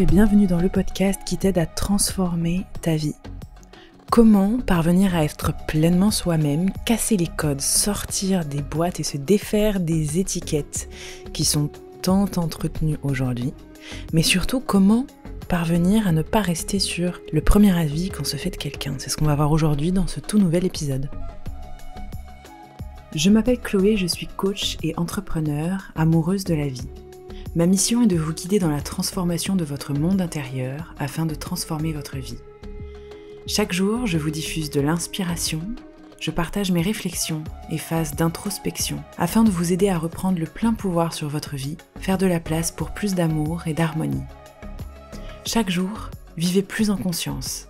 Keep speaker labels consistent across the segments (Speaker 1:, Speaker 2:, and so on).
Speaker 1: et bienvenue dans le podcast qui t'aide à transformer ta vie. Comment parvenir à être pleinement soi-même, casser les codes, sortir des boîtes et se défaire des étiquettes qui sont tant entretenues aujourd'hui, mais surtout comment parvenir à ne pas rester sur le premier avis qu'on se fait de quelqu'un. C'est ce qu'on va voir aujourd'hui dans ce tout nouvel épisode. Je m'appelle Chloé, je suis coach et entrepreneur, amoureuse de la vie. Ma mission est de vous guider dans la transformation de votre monde intérieur afin de transformer votre vie. Chaque jour, je vous diffuse de l'inspiration, je partage mes réflexions et phases d'introspection afin de vous aider à reprendre le plein pouvoir sur votre vie, faire de la place pour plus d'amour et d'harmonie. Chaque jour, vivez plus en conscience,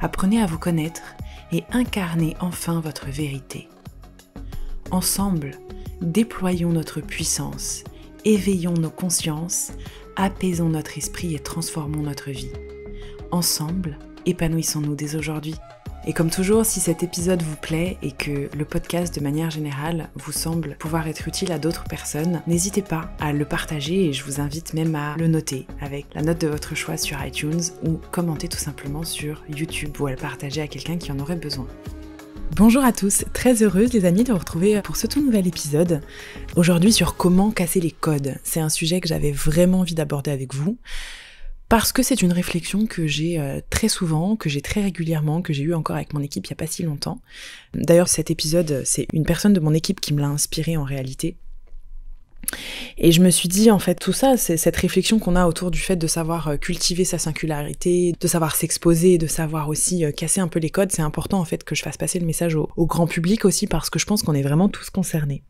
Speaker 1: apprenez à vous connaître et incarnez enfin votre vérité. Ensemble, déployons notre puissance éveillons nos consciences, apaisons notre esprit et transformons notre vie. Ensemble, épanouissons-nous dès aujourd'hui. Et comme toujours, si cet épisode vous plaît et que le podcast de manière générale vous semble pouvoir être utile à d'autres personnes, n'hésitez pas à le partager et je vous invite même à le noter avec la note de votre choix sur iTunes ou commenter tout simplement sur YouTube ou à le partager à quelqu'un qui en aurait besoin. Bonjour à tous, très heureuse les amis de vous retrouver pour ce tout nouvel épisode. Aujourd'hui sur comment casser les codes. C'est un sujet que j'avais vraiment envie d'aborder avec vous parce que c'est une réflexion que j'ai euh, très souvent, que j'ai très régulièrement, que j'ai eu encore avec mon équipe il n'y a pas si longtemps. D'ailleurs cet épisode, c'est une personne de mon équipe qui me l'a inspiré en réalité. Et je me suis dit, en fait, tout ça, c'est cette réflexion qu'on a autour du fait de savoir euh, cultiver sa singularité, de savoir s'exposer, de savoir aussi euh, casser un peu les codes. C'est important, en fait, que je fasse passer le message au, grand public aussi, parce que je pense qu'on est vraiment tous concernés.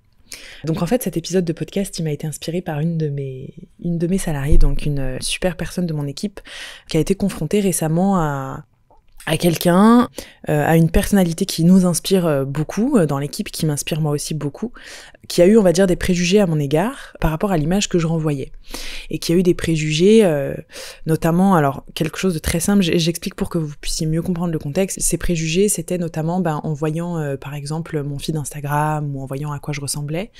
Speaker 1: Donc en fait, cet épisode de podcast, il m'a été inspiré par une de mes, une de mes salariées, donc une euh, super personne de mon équipe, qui a été confrontée récemment à, à quelqu'un, euh, à une personnalité qui nous inspire euh, beaucoup euh, dans l'équipe, qui m'inspire moi aussi beaucoup, qui a eu, on va dire, des préjugés à mon égard par rapport à l'image que je renvoyais. Et qui a eu des préjugés, notamment, alors quelque chose de très simple, j'explique pour que vous puissiez mieux comprendre le contexte. Ces préjugés, c'était notamment ben, en voyant, par exemple, mon feed Instagram ou en voyant à quoi je ressemblais,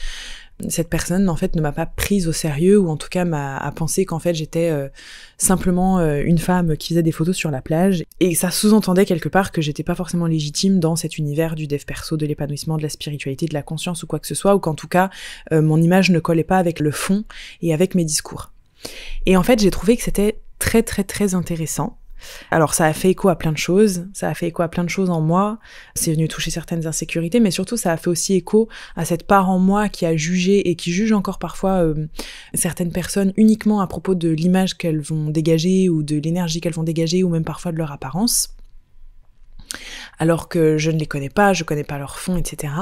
Speaker 1: cette personne en fait ne m'a pas prise au sérieux ou en tout cas m'a pensé qu'en fait j'étais euh, simplement euh, une femme qui faisait des photos sur la plage et ça sous-entendait quelque part que j'étais pas forcément légitime dans cet univers du dev perso, de l'épanouissement, de la spiritualité, de la conscience ou quoi que ce soit ou qu'en tout cas euh, mon image ne collait pas avec le fond et avec mes discours. Et en fait j'ai trouvé que c'était très très très intéressant alors ça a fait écho à plein de choses, ça a fait écho à plein de choses en moi, c'est venu toucher certaines insécurités, mais surtout ça a fait aussi écho à cette part en moi qui a jugé et qui juge encore parfois euh, certaines personnes uniquement à propos de l'image qu'elles vont dégager ou de l'énergie qu'elles vont dégager ou même parfois de leur apparence, alors que je ne les connais pas, je ne connais pas leur fond, etc.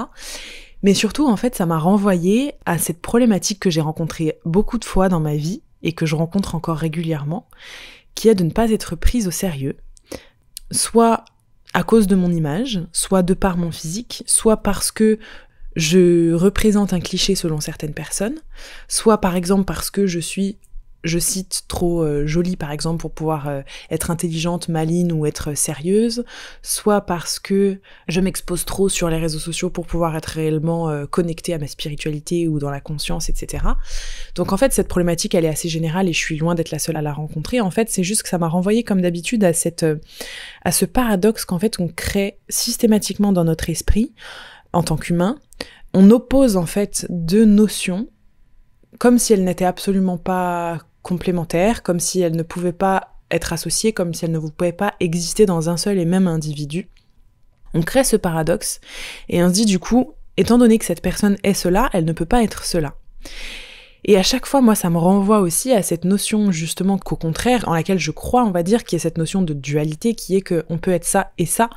Speaker 1: Mais surtout, en fait, ça m'a renvoyé à cette problématique que j'ai rencontrée beaucoup de fois dans ma vie et que je rencontre encore régulièrement, qui est de ne pas être prise au sérieux, soit à cause de mon image, soit de par mon physique, soit parce que je représente un cliché selon certaines personnes, soit par exemple parce que je suis je cite, trop euh, jolie par exemple pour pouvoir euh, être intelligente, maline ou être sérieuse, soit parce que je m'expose trop sur les réseaux sociaux pour pouvoir être réellement euh, connectée à ma spiritualité ou dans la conscience, etc. Donc en fait, cette problématique, elle est assez générale et je suis loin d'être la seule à la rencontrer. En fait, c'est juste que ça m'a renvoyé comme d'habitude à, cette, à ce paradoxe qu'en fait on crée systématiquement dans notre esprit en tant qu'humain. On oppose en fait deux notions comme si elles n'étaient absolument pas complémentaires, comme si elles ne pouvaient pas être associées, comme si elles ne pouvaient pas exister dans un seul et même individu. On crée ce paradoxe et on se dit du coup, étant donné que cette personne est cela, elle ne peut pas être cela. Et à chaque fois, moi, ça me renvoie aussi à cette notion justement qu'au contraire, en laquelle je crois, on va dire, qui est cette notion de dualité, qui est qu'on peut être ça et ça,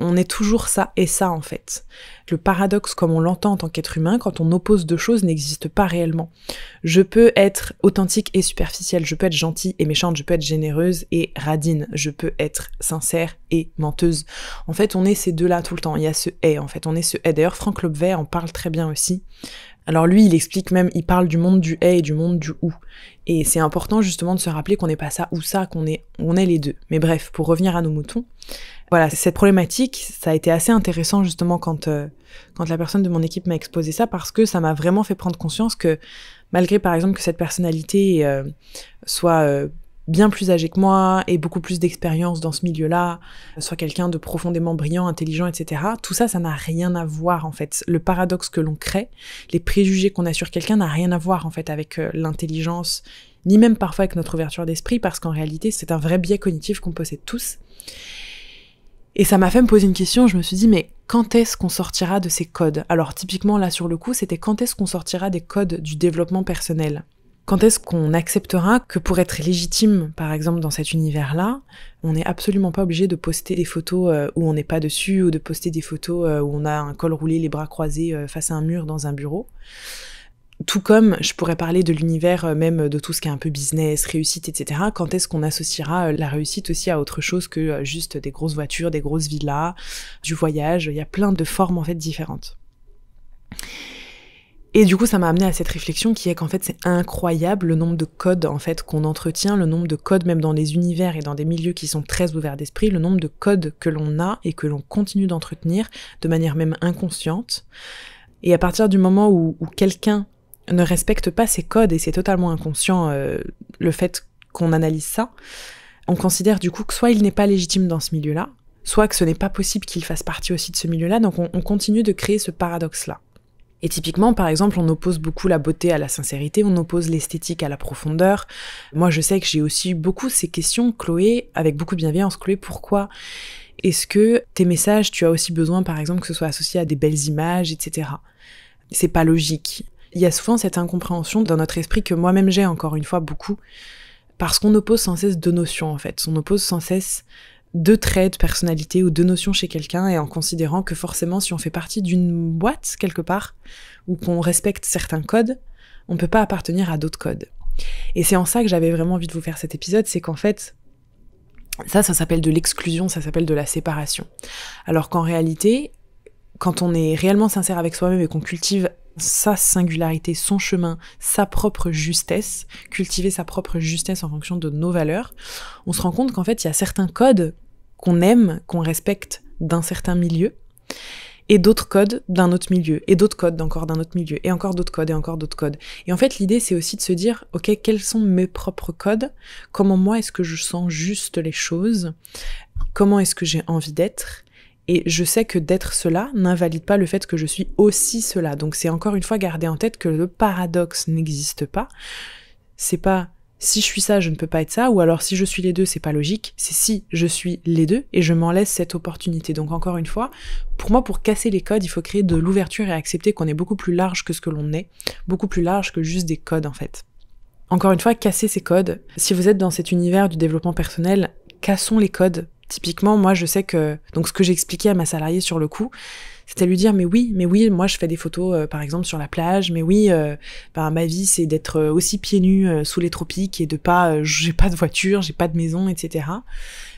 Speaker 1: on est toujours ça et ça en fait. Le paradoxe comme on l'entend en tant qu'être humain quand on oppose deux choses n'existe pas réellement. Je peux être authentique et superficielle, je peux être gentille et méchante, je peux être généreuse et radine, je peux être sincère et menteuse. En fait, on est ces deux-là tout le temps, il y a ce et en fait, on est ce et. D'ailleurs, Franck Lobvet en parle très bien aussi. Alors lui, il explique même, il parle du monde du et et du monde du ou. Et c'est important justement de se rappeler qu'on n'est pas ça ou ça, qu'on est, on est les deux. Mais bref, pour revenir à nos moutons, voilà, cette problématique, ça a été assez intéressant justement quand, euh, quand la personne de mon équipe m'a exposé ça parce que ça m'a vraiment fait prendre conscience que malgré par exemple que cette personnalité euh, soit euh, bien plus âgée que moi, et beaucoup plus d'expérience dans ce milieu-là, soit quelqu'un de profondément brillant, intelligent, etc. Tout ça, ça n'a rien à voir en fait. Le paradoxe que l'on crée, les préjugés qu'on a sur quelqu'un n'a rien à voir en fait avec l'intelligence, ni même parfois avec notre ouverture d'esprit, parce qu'en réalité, c'est un vrai biais cognitif qu'on possède tous. Et ça m'a fait me poser une question, je me suis dit, mais quand est-ce qu'on sortira de ces codes Alors typiquement là sur le coup, c'était quand est-ce qu'on sortira des codes du développement personnel quand est-ce qu'on acceptera que pour être légitime, par exemple, dans cet univers-là, on n'est absolument pas obligé de poster des photos euh, où on n'est pas dessus, ou de poster des photos euh, où on a un col roulé, les bras croisés euh, face à un mur dans un bureau tout comme je pourrais parler de l'univers euh, même de tout ce qui est un peu business, réussite, etc. Quand est-ce qu'on associera euh, la réussite aussi à autre chose que euh, juste des grosses voitures, des grosses villas, du voyage Il y a plein de formes en fait différentes. Et du coup, ça m'a amené à cette réflexion qui est qu'en fait, c'est incroyable le nombre de codes en fait qu'on entretient, le nombre de codes même dans les univers et dans des milieux qui sont très ouverts d'esprit, le nombre de codes que l'on a et que l'on continue d'entretenir de manière même inconsciente. Et à partir du moment où, où quelqu'un ne respecte pas ces codes et c'est totalement inconscient euh, le fait qu'on analyse ça, on considère du coup que soit il n'est pas légitime dans ce milieu-là, soit que ce n'est pas possible qu'il fasse partie aussi de ce milieu-là, donc on, continue de créer ce paradoxe-là. Et typiquement, par exemple, on oppose beaucoup la beauté à la sincérité, on oppose l'esthétique à la profondeur. Moi, je sais que j'ai aussi eu beaucoup ces questions, Chloé, avec beaucoup de bienveillance, Chloé, pourquoi est-ce que tes messages, tu as aussi besoin, par exemple, que ce soit associé à des belles images, etc. C'est pas logique. Il y a souvent cette incompréhension dans notre esprit que moi-même j'ai encore une fois beaucoup, parce qu'on oppose sans cesse deux notions en fait. On oppose sans cesse deux traits de personnalité ou deux notions chez quelqu'un et en considérant que forcément si on fait partie d'une boîte quelque part ou qu'on respecte certains codes, on peut pas appartenir à d'autres codes. Et c'est en ça que j'avais vraiment envie de vous faire cet épisode, c'est qu'en fait, ça, ça s'appelle de l'exclusion, ça s'appelle de la séparation. Alors qu'en réalité, quand on est réellement sincère avec soi-même et qu'on cultive sa singularité, son chemin, sa propre justesse, cultiver sa propre justesse en fonction de nos valeurs, on se rend compte qu'en fait, il y a certains codes qu'on aime, qu'on respecte d'un certain milieu, et d'autres codes d'un autre milieu, et d'autres codes encore d'un autre milieu, et encore d'autres codes, et encore d'autres codes. Et en fait, l'idée, c'est aussi de se dire, ok, quels sont mes propres codes Comment moi est-ce que je sens juste les choses Comment est-ce que j'ai envie d'être et je sais que d'être cela n'invalide pas le fait que je suis aussi cela. Donc c'est encore une fois garder en tête que le paradoxe n'existe pas. C'est pas si je suis ça, je ne peux pas être ça, ou alors si je suis les deux, c'est pas logique, c'est si je suis les deux et je m'en laisse cette opportunité. Donc encore une fois, pour moi, pour casser les codes, il faut créer de l'ouverture et accepter qu'on est beaucoup plus large que ce que l'on est, beaucoup plus large que juste des codes en fait. Encore une fois, casser ces codes. Si vous êtes dans cet univers du développement personnel, cassons les codes Typiquement, moi, je sais que donc ce que j'expliquais à ma salariée sur le coup, c'était lui dire mais oui, mais oui, moi je fais des photos euh, par exemple sur la plage, mais oui, euh, ben, ma vie c'est d'être euh, aussi pieds nus sous les tropiques et de pas, j'ai pas de voiture, j'ai pas de maison, etc.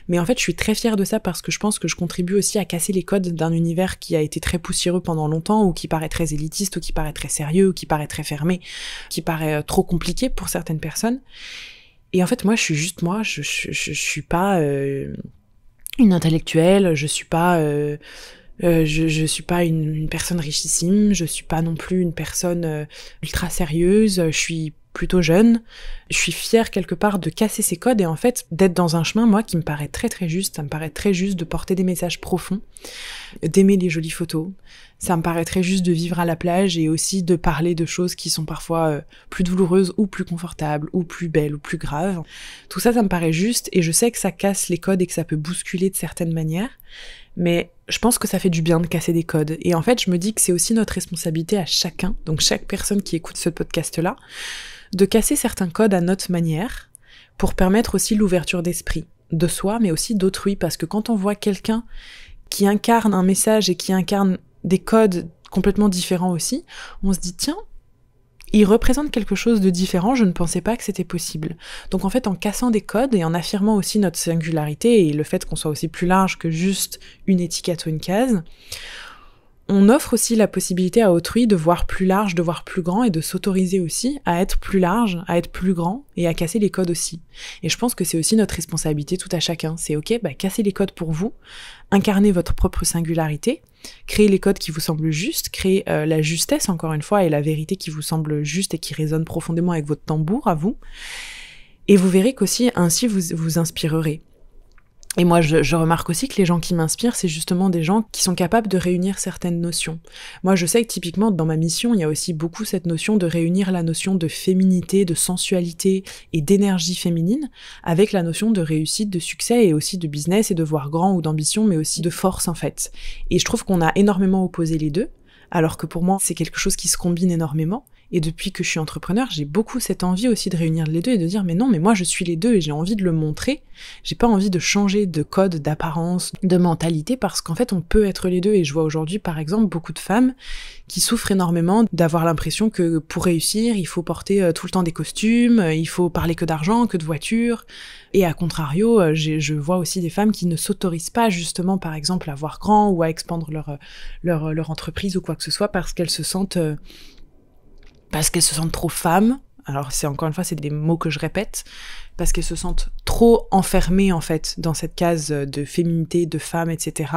Speaker 1: Mais en fait, je suis très fière de ça parce que je pense que je contribue aussi à casser les codes d'un univers qui a été très poussiéreux pendant longtemps ou qui paraît très élitiste ou qui paraît très sérieux ou qui paraît très fermé, qui paraît trop compliqué pour certaines personnes. Et en fait, moi, je suis juste moi, je, je suis pas une intellectuelle, je suis pas, euh, euh, je, suis pas une, personne richissime, je suis pas non plus une personne euh, ultra sérieuse, je suis plutôt jeune. Je suis fière quelque part de casser ces codes et en fait d'être dans un chemin, moi, qui me paraît très très juste. Ça me paraît très juste de porter des messages profonds, d'aimer les jolies photos. Ça me paraît très juste de vivre à la plage et aussi de parler de choses qui sont parfois euh, plus douloureuses ou plus confortables ou plus belles ou plus graves. Tout ça, ça me paraît juste et je sais que ça casse les codes et que ça peut bousculer de certaines manières. Mais je pense que ça fait du bien de casser des codes. Et en fait, je me dis que c'est aussi notre responsabilité à chacun, donc chaque personne qui écoute ce podcast-là, de casser certains codes à notre manière pour permettre aussi l'ouverture d'esprit, de soi, mais aussi d'autrui, parce que quand on voit quelqu'un qui incarne un message et qui incarne des codes complètement différents aussi, on se dit tiens, il représente quelque chose de différent, je ne pensais pas que c'était possible. Donc en fait, en cassant des codes et en affirmant aussi notre singularité et le fait qu'on soit aussi plus large que juste une étiquette ou une case, on offre aussi la possibilité à autrui de voir plus large, de voir plus grand et de s'autoriser aussi à être plus large, à être plus grand et à casser les codes aussi. Et je pense que c'est aussi notre responsabilité tout à chacun. C'est ok, bah, casser les codes pour vous, incarner votre propre singularité, créer les codes qui vous semblent justes, créer euh, la justesse encore une fois et la vérité qui vous semble juste et qui résonne profondément avec votre tambour à vous. Et vous verrez qu'aussi ainsi vous vous inspirerez. Et moi, je, remarque aussi que les gens qui m'inspirent, c'est justement des gens qui sont capables de réunir certaines notions. Moi, je sais que typiquement, dans ma mission, il y a aussi beaucoup cette notion de réunir la notion de féminité, de sensualité et d'énergie féminine avec la notion de réussite, de succès et aussi de business et de voir grand ou d'ambition, mais aussi de force, en fait. Et je trouve qu'on a énormément opposé les deux alors que pour moi, c'est quelque chose qui se combine énormément. Et depuis que je suis entrepreneur, j'ai beaucoup cette envie aussi de réunir les deux et de dire mais non, mais moi je suis les deux et j'ai envie de le montrer. J'ai pas envie de changer de code, d'apparence, de mentalité parce qu'en fait on peut être les deux. Et je vois aujourd'hui par exemple beaucoup de femmes qui souffrent énormément d'avoir l'impression que pour réussir, il faut porter euh, tout le temps des costumes, euh, il faut parler que d'argent, que de voitures Et à contrario, euh, je vois aussi des femmes qui ne s'autorisent pas justement, par exemple, à voir grand ou à expandre leur, leur, leur entreprise ou quoi que ce soit parce qu'elles se sentent parce qu'elles se sentent trop femmes, alors c'est encore une fois, c'est des mots que je répète, parce qu'elles se sentent trop enfermées en fait dans cette case de féminité, de femme, etc.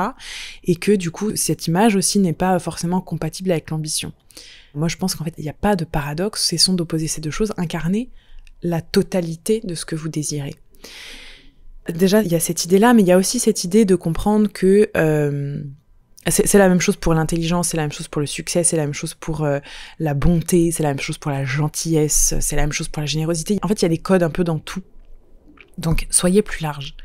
Speaker 1: Et que du coup, cette image aussi n'est pas forcément compatible avec l'ambition. Moi je pense qu'en fait, il n'y a pas de paradoxe, c'est sont d'opposer ces deux choses, incarner la totalité de ce que vous désirez. Déjà, il y a cette idée-là, mais il y a aussi cette idée de comprendre que... Euh, ah, c'est la même chose pour l'intelligence, c'est la même chose pour le succès, c'est la même chose pour euh, la bonté, c'est la même chose pour la gentillesse, c'est la même chose pour la générosité. En fait, il y a des codes un peu dans tout. Donc, soyez plus large.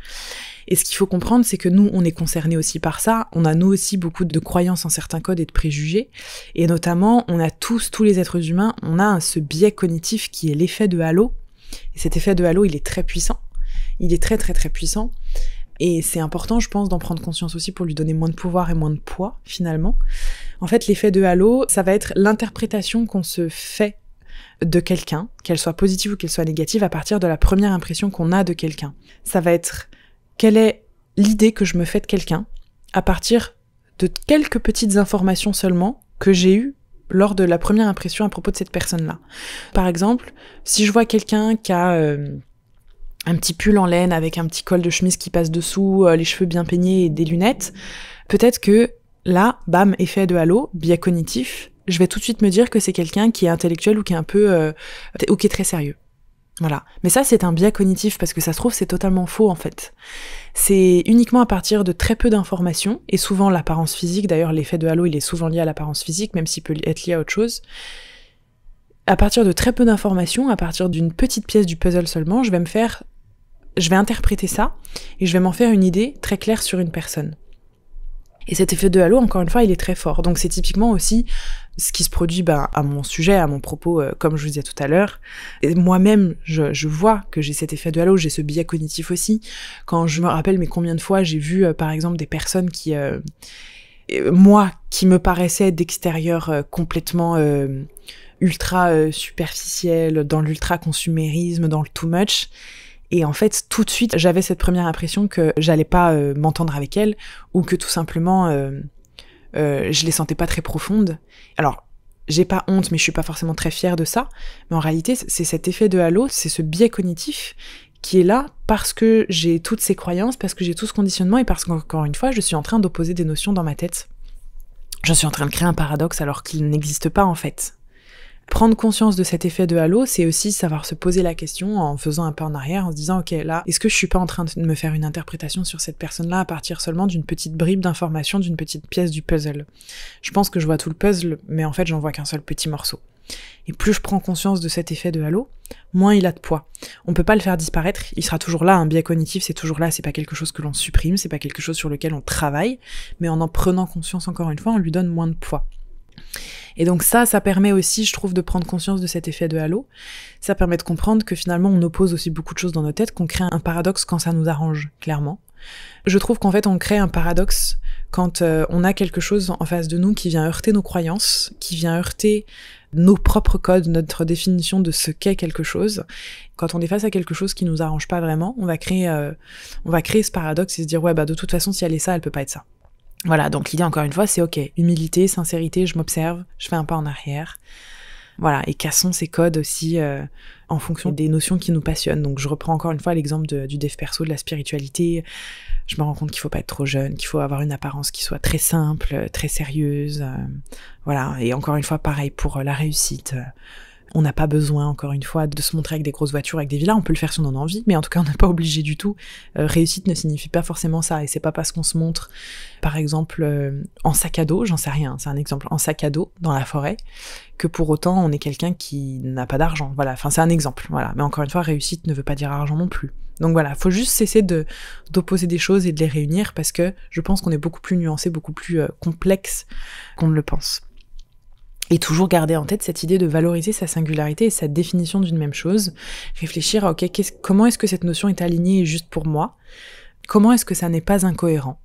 Speaker 1: Et ce qu'il faut comprendre, c'est que nous, on est concernés aussi par ça. On a nous aussi beaucoup de croyances en certains codes et de préjugés. Et notamment, on a tous, tous les êtres humains, on a ce biais cognitif qui est l'effet de halo. Et cet effet de halo, il est très puissant. Il est très, très, très puissant. Et c'est important, je pense, d'en prendre conscience aussi pour lui donner moins de pouvoir et moins de poids, finalement. En fait, l'effet de halo, ça va être l'interprétation qu'on se fait de quelqu'un, qu'elle soit positive ou qu'elle soit négative, à partir de la première impression qu'on a de quelqu'un. Ça va être quelle est l'idée que je me fais de quelqu'un à partir de quelques petites informations seulement que j'ai eues lors de la première impression à propos de cette personne-là. Par exemple, si je vois quelqu'un qui a... Euh, un petit pull en laine avec un petit col de chemise qui passe dessous, euh, les cheveux bien peignés et des lunettes, peut-être que là, bam, effet de halo, biais cognitif, je vais tout de suite me dire que c'est quelqu'un qui est intellectuel ou qui est un peu euh, ou qui est très sérieux. Voilà. Mais ça, c'est un biais cognitif parce que ça se trouve, c'est totalement faux en fait. C'est uniquement à partir de très peu d'informations et souvent l'apparence physique. D'ailleurs, l'effet de halo, il est souvent lié à l'apparence physique, même s'il peut être lié à autre chose. À partir de très peu d'informations, à partir d'une petite pièce du puzzle seulement, je vais me faire je vais interpréter ça et je vais m'en faire une idée très claire sur une personne. Et cet effet de halo, encore une fois, il est très fort. Donc c'est typiquement aussi ce qui se produit ben, à mon sujet, à mon propos, euh, comme je vous disais tout à l'heure. Moi-même, je, vois que j'ai cet effet de halo, j'ai ce biais cognitif aussi. Quand je me rappelle, mais combien de fois j'ai vu, euh, par exemple, des personnes qui... Euh, moi, qui me paraissait d'extérieur complètement ultra superficielle dans l'ultra-consumérisme, dans le too much, et en fait, tout de suite, j'avais cette première impression que j'allais pas euh, m'entendre avec elle ou que tout simplement euh, euh, je les sentais pas très profondes. Alors, j'ai pas honte, mais je suis pas forcément très fière de ça. Mais en réalité, c'est cet effet de halo, c'est ce biais cognitif qui est là parce que j'ai toutes ces croyances, parce que j'ai tout ce conditionnement et parce qu'encore une fois, je suis en train d'opposer des notions dans ma tête. Je suis en train de créer un paradoxe alors qu'il n'existe pas en fait. Prendre conscience de cet effet de halo, c'est aussi savoir se poser la question en faisant un pas en arrière, en se disant, ok, là, est-ce que je suis pas en train de me faire une interprétation sur cette personne-là à partir seulement d'une petite bribe d'information, d'une petite pièce du puzzle Je pense que je vois tout le puzzle, mais en fait, j'en vois qu'un seul petit morceau. Et plus je prends conscience de cet effet de halo, moins il a de poids. On peut pas le faire disparaître, il sera toujours là, un biais cognitif c'est toujours là, c'est pas quelque chose que l'on supprime, c'est pas quelque chose sur lequel on travaille, mais en en prenant conscience encore une fois, on lui donne moins de poids. Et donc ça, ça permet aussi, je trouve, de prendre conscience de cet effet de halo. Ça permet de comprendre que finalement, on oppose aussi beaucoup de choses dans nos têtes, qu'on crée un paradoxe quand ça nous arrange, clairement. Je trouve qu'en fait, on crée un paradoxe quand euh, on a quelque chose en face de nous qui vient heurter nos croyances, qui vient heurter nos propres codes, notre définition de ce qu'est quelque chose. Quand on est face à quelque chose qui nous arrange pas vraiment, on va créer, euh, on va créer ce paradoxe et se dire ouais bah de toute façon si elle est ça, elle peut pas être ça. Voilà, donc l'idée encore une fois, c'est ok, humilité, sincérité, je m'observe, je fais un pas en arrière. Voilà, et cassons ces codes aussi euh, en fonction des notions qui nous passionnent. Donc je reprends encore une fois l'exemple du dev perso, de la spiritualité. Je me rends compte qu'il faut pas être trop jeune, qu'il faut avoir une apparence qui soit très simple, très sérieuse. Euh, voilà, et encore une fois, pareil pour euh, la réussite. On n'a pas besoin, encore une fois, de se montrer avec des grosses voitures, avec des villas. On peut le faire si on en a envie, mais en tout cas, on n'est pas obligé du tout. Euh, réussite ne signifie pas forcément ça. Et c'est pas parce qu'on se montre, par exemple, euh, en sac à dos, j'en sais rien, hein, c'est un exemple, en sac à dos dans la forêt, que pour autant on est quelqu'un qui n'a pas d'argent. Voilà, enfin, c'est un exemple. Voilà. Mais encore une fois, réussite ne veut pas dire argent non plus. Donc voilà, faut juste cesser de d'opposer des choses et de les réunir parce que je pense qu'on est beaucoup plus nuancé, beaucoup plus euh, complexe qu'on ne le pense. Et toujours garder en tête cette idée de valoriser sa singularité et sa définition d'une même chose. Réfléchir à, ok, comment est-ce que cette notion est alignée et juste pour moi Comment est-ce que ça n'est pas incohérent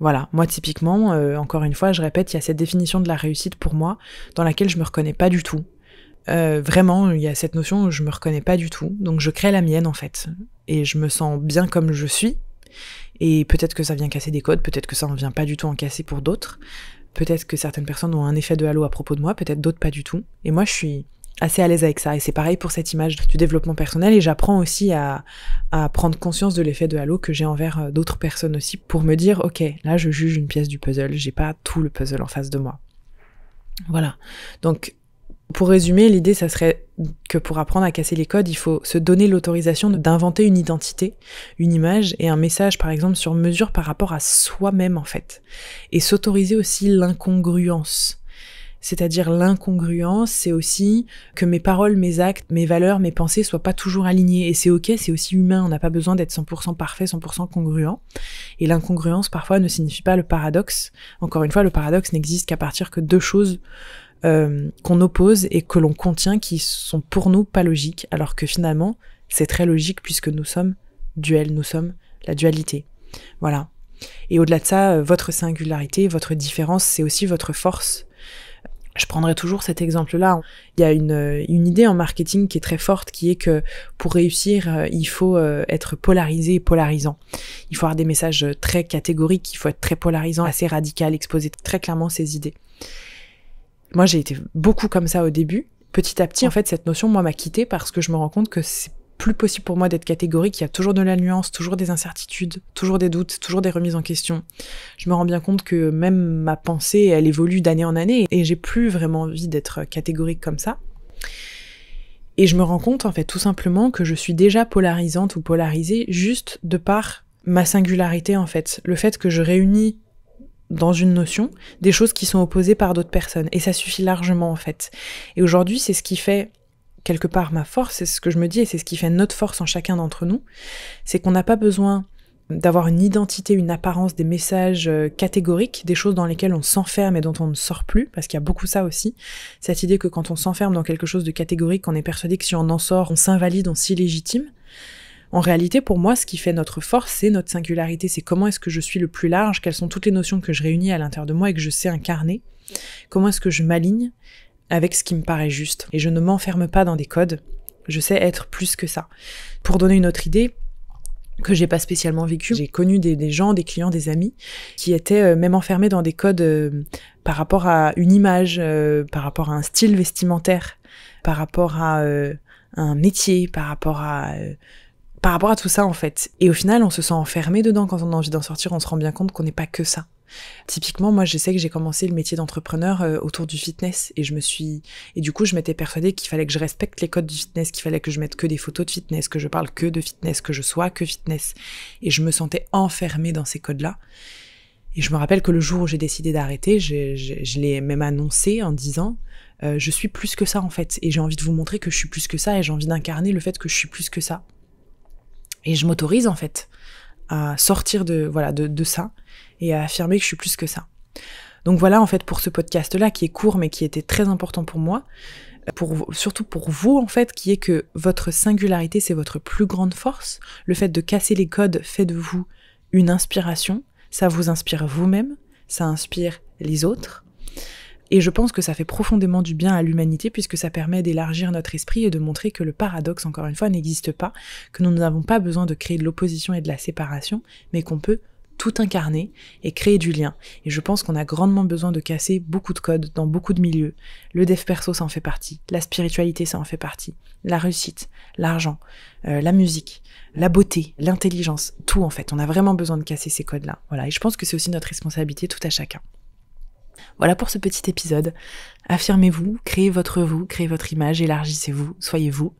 Speaker 1: voilà, moi typiquement, euh, encore une fois, je répète, il y a cette définition de la réussite pour moi dans laquelle je me reconnais pas du tout. Euh, vraiment, il y a cette notion où je me reconnais pas du tout, donc je crée la mienne en fait, et je me sens bien comme je suis. Et peut-être que ça vient casser des codes, peut-être que ça en vient pas du tout en casser pour d'autres, Peut-être que certaines personnes ont un effet de halo à propos de moi, peut-être d'autres pas du tout. Et moi, je suis assez à l'aise avec ça. Et c'est pareil pour cette image du développement personnel. Et j'apprends aussi à, prendre conscience de l'effet de halo que j'ai envers euh, d'autres personnes aussi pour me dire, ok, là, je juge une pièce du puzzle. J'ai pas tout le puzzle en face de moi. Voilà. Donc, pour résumer, l'idée, ça serait que pour apprendre à casser les codes, il faut se donner l'autorisation d'inventer une identité, une image et un message, par exemple, sur mesure par rapport à soi-même, en fait. Et s'autoriser aussi l'incongruence. C'est-à-dire l'incongruence, c'est aussi que mes paroles, mes actes, mes valeurs, mes pensées soient pas toujours alignées. Et c'est ok, c'est aussi humain, on n'a pas besoin d'être 100% parfait, 100% congruent. Et l'incongruence, parfois, ne signifie pas le paradoxe. Encore une fois, le paradoxe n'existe qu'à partir que deux choses euh, qu'on oppose et que l'on contient qui sont pour nous pas logiques, alors que finalement, c'est très logique puisque nous sommes duels, nous sommes la dualité. Voilà. Et au-delà de ça, euh, votre singularité, votre différence, c'est aussi votre force. Je prendrai toujours cet exemple-là. Il y a une, euh, une, idée en marketing qui est très forte, qui est que pour réussir, il faut être polarisé et polarisant. Il faut avoir des messages très catégoriques, il faut être très polarisant, assez radical, exposer très clairement ses idées. Moi, j'ai été beaucoup comme ça au début. Petit à petit, en fait, cette notion, moi, m'a quittée parce que je me rends compte que c'est plus possible pour moi d'être catégorique. Il y a toujours de la nuance, toujours des incertitudes, toujours des doutes, toujours des remises en question. Je me rends bien compte que même ma pensée, elle évolue d'année en année et j'ai plus vraiment envie d'être catégorique comme ça. Et je me rends compte, en fait, tout simplement que je suis déjà polarisante ou polarisée juste de par ma singularité, en fait. Le fait que je réunis dans une notion des choses qui sont opposées par d'autres personnes. Et ça suffit largement en fait. Et aujourd'hui, c'est ce qui fait quelque part ma force, c'est ce que je me dis et c'est ce qui fait notre force en chacun d'entre nous, c'est qu'on n'a pas besoin d'avoir une identité, une apparence, des messages euh, catégoriques, des choses dans lesquelles on s'enferme et dont on ne sort plus, parce qu'il y a beaucoup ça aussi, cette idée que quand on s'enferme dans quelque chose de catégorique, on est persuadé que si on en sort, on s'invalide, on s'illégitime. En réalité, pour moi, ce qui fait notre force, c'est notre singularité, c'est comment est-ce que je suis le plus large, quelles sont toutes les notions que je réunis à l'intérieur de moi et que je sais incarner, comment est-ce que je m'aligne avec ce qui me paraît juste. Et je ne m'enferme pas dans des codes, je sais être plus que ça. Pour donner une autre idée, que j'ai pas spécialement vécu. J'ai connu des, gens, des clients, des amis qui étaient euh, même enfermés dans des codes euh, par rapport à une image, euh, par rapport à un style vestimentaire, par rapport à un métier, par rapport à par rapport à tout ça en fait. Et au final, on se sent enfermé dedans quand on a envie d'en sortir, on se rend bien compte qu'on n'est pas que ça. Typiquement, moi, je sais que j'ai commencé le métier d'entrepreneur euh, autour du fitness et je me suis et du coup, je m'étais persuadée qu'il fallait que je respecte les codes du fitness, qu'il fallait que je mette que des photos de fitness, que je parle que de fitness, que je sois que fitness et je me sentais enfermée dans ces codes-là. Et je me rappelle que le jour où j'ai décidé d'arrêter, je, je, l'ai même annoncé en disant euh, je suis plus que ça en fait et j'ai envie de vous montrer que je suis plus que ça et j'ai envie d'incarner le fait que je suis plus que ça. Et je m'autorise en fait à sortir de voilà de, de, ça et à affirmer que je suis plus que ça. Donc voilà en fait pour ce podcast là qui est court mais qui était très important pour moi, euh, pour surtout pour vous en fait qui est que votre singularité c'est votre plus grande force. Le fait de casser les codes fait de vous une inspiration, ça vous inspire vous-même, ça inspire les autres et je pense que ça fait profondément du bien à l'humanité puisque ça permet d'élargir notre esprit et de montrer que le paradoxe, encore une fois, n'existe pas, que nous n'avons pas besoin de créer de l'opposition et de la séparation, mais qu'on peut tout incarner et créer du lien. Et je pense qu'on a grandement besoin de casser beaucoup de codes dans beaucoup de milieux. Le dev perso, ça en fait partie. La spiritualité, ça en fait partie. La réussite, l'argent, euh, la musique, la beauté, l'intelligence, tout en fait. On a vraiment besoin de casser ces codes-là. Voilà. Et je pense que c'est aussi notre responsabilité tout à chacun. Voilà pour ce petit épisode. Affirmez-vous, créez votre vous, créez votre image, élargissez-vous, soyez vous.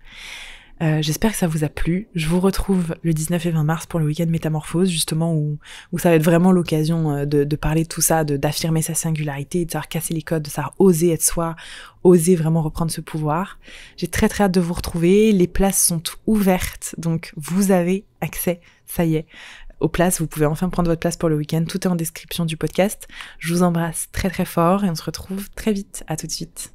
Speaker 1: Euh, j'espère que ça vous a plu. Je vous retrouve le 19 et 20 mars pour le week-end métamorphose, justement, où, où, ça va être vraiment l'occasion euh, de, de, parler de tout ça, d'affirmer sa singularité, de savoir casser les codes, de savoir oser être soi, oser vraiment reprendre ce pouvoir. J'ai très très hâte de vous retrouver. Les places sont ouvertes, donc vous avez accès, ça y est, aux places. Vous pouvez enfin prendre votre place pour le week-end. Tout est en description du podcast. Je vous embrasse très très fort et on se retrouve très vite. À tout de suite.